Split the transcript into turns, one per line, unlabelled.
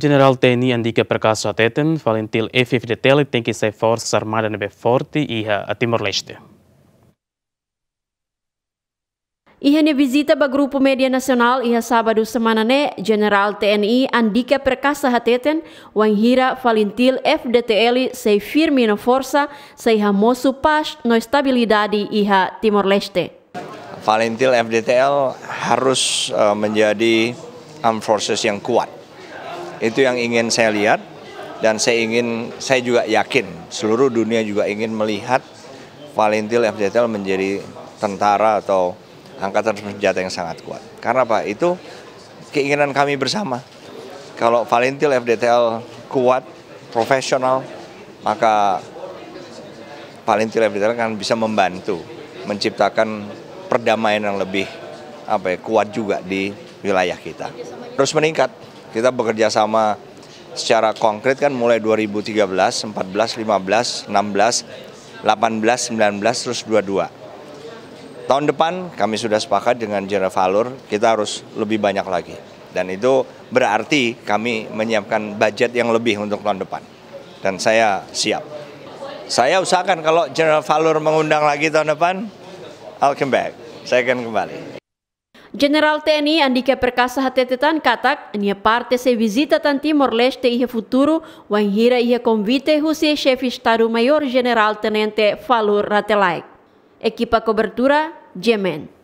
General TNI Andika Perkasa Teten valentil efif deteli tenki se forces nebe forti iha a Timor-Leste.
Iha ne visita ba Grupo Media nasional iha sabadu semana ne General TNI Andika Perkasa Hateten wang hira valentil FDTL se firme na força se iha mosu pas no estabilidade iha Timor-Leste.
Valentil FDTL harus eh, menjadi armed forces yang kuat itu yang ingin saya lihat dan saya ingin saya juga yakin seluruh dunia juga ingin melihat Valentil FZL menjadi tentara atau angkatan bersenjata yang sangat kuat. Karena apa? Itu keinginan kami bersama. Kalau Valentil FDTL kuat, profesional, maka Valentil FDTL kan bisa membantu menciptakan perdamaian yang lebih apa ya, kuat juga di wilayah kita. Terus meningkat. Kita bekerja sama secara konkret kan mulai 2013, 14, 15, 16, 18, 19, terus 22. Tahun depan kami sudah sepakat dengan General Valor, kita harus lebih banyak lagi. Dan itu berarti kami menyiapkan budget yang lebih untuk tahun depan. Dan saya siap. Saya usahakan kalau General Valor mengundang lagi tahun depan, I'll come back. Saya akan kembali.
General TNI Andika Perkasa Hatetetan katak nia parte se visita tan Timor-Leste ia futuro wan hira ia convite husi chefe Estado-Maior General Tenente Falur Ratelaik. Equipa Cobertura, Jemen.